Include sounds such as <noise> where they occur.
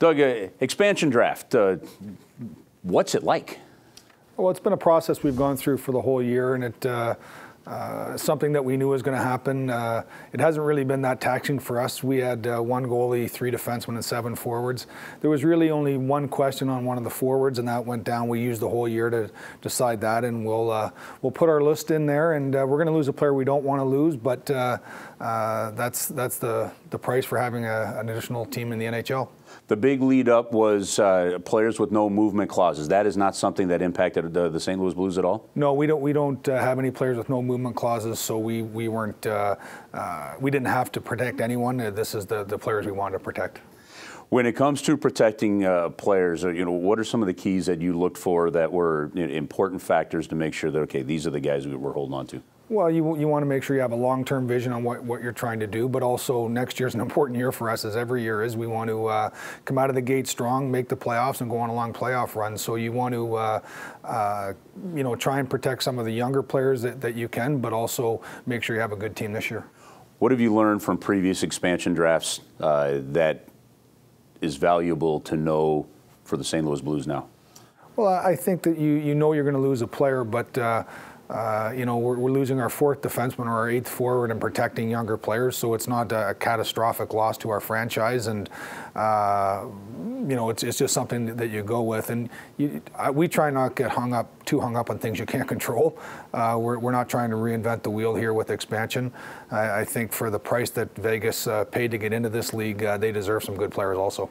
Doug, uh, expansion draft, uh, what's it like? Well, it's been a process we've gone through for the whole year, and it uh, uh, something that we knew was going to happen. Uh, it hasn't really been that taxing for us. We had uh, one goalie, three defensemen, and seven forwards. There was really only one question on one of the forwards, and that went down. We used the whole year to decide that, and we'll uh, we'll put our list in there. And uh, we're going to lose a player we don't want to lose, but that's that's the the price for having a, an additional team in the NHL. The big lead up was uh, players with no movement clauses. That is not something that impacted the, the St. Louis Blues at all. No, we don't. We don't uh, have any players with no movement movement clauses, so we we weren't uh, uh, we didn't have to protect anyone. This is the the players we wanted to protect. When it comes to protecting uh, players, uh, you know, what are some of the keys that you looked for that were you know, important factors to make sure that okay, these are the guys we are holding on to? Well, you, you want to make sure you have a long term vision on what, what you're trying to do, but also next year is an <laughs> important year for us, as every year is. We want to uh, come out of the gate strong, make the playoffs, and go on a long playoff run. So you want to, uh, uh, you know, try and protect some of the younger players that, that you can, but also make sure you have a good team this year. What have you learned from previous expansion drafts uh, that is valuable to know for the St. Louis Blues now? Well, I think that you, you know you're going to lose a player, but uh, uh, you know, we're, we're, losing our fourth defenseman or our eighth forward and protecting younger players, so it's not a catastrophic loss to our franchise. And, uh, you know, it's, it's just something that you go with. And you, I, we try not get hung up, too hung up on things you can't <laughs> control. Uh, we're, we're not trying to reinvent the wheel here with expansion. I, I think for the price that Vegas uh, paid to get into this league, uh, they deserve some good players also.